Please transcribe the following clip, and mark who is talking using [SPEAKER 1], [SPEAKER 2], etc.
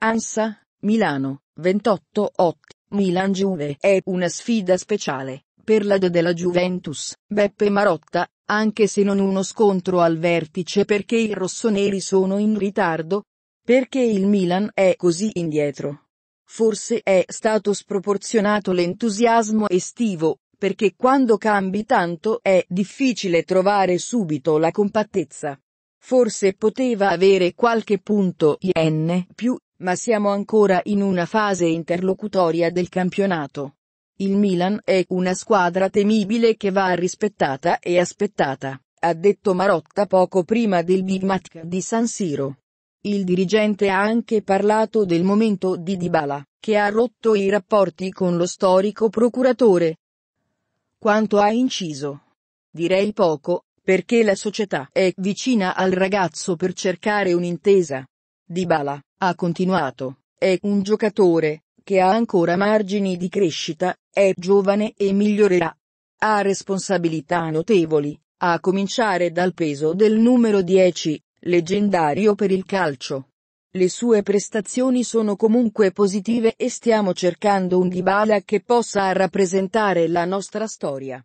[SPEAKER 1] Ansa, Milano, 28 8. Milan Juve è una sfida speciale, per la de della Juventus, Beppe Marotta, anche se non uno scontro al vertice perché i rossoneri sono in ritardo. Perché il Milan è così indietro? Forse è stato sproporzionato l'entusiasmo estivo, perché quando cambi tanto è difficile trovare subito la compattezza. Forse poteva avere qualche punto in più ma siamo ancora in una fase interlocutoria del campionato. Il Milan è una squadra temibile che va rispettata e aspettata, ha detto Marotta poco prima del Big Match di San Siro. Il dirigente ha anche parlato del momento di Dybala, che ha rotto i rapporti con lo storico procuratore. Quanto ha inciso? Direi poco, perché la società è vicina al ragazzo per cercare un'intesa. Dybala, ha continuato, è un giocatore, che ha ancora margini di crescita, è giovane e migliorerà. Ha responsabilità notevoli, a cominciare dal peso del numero 10, leggendario per il calcio. Le sue prestazioni sono comunque positive e stiamo cercando un Dybala che possa rappresentare la nostra storia.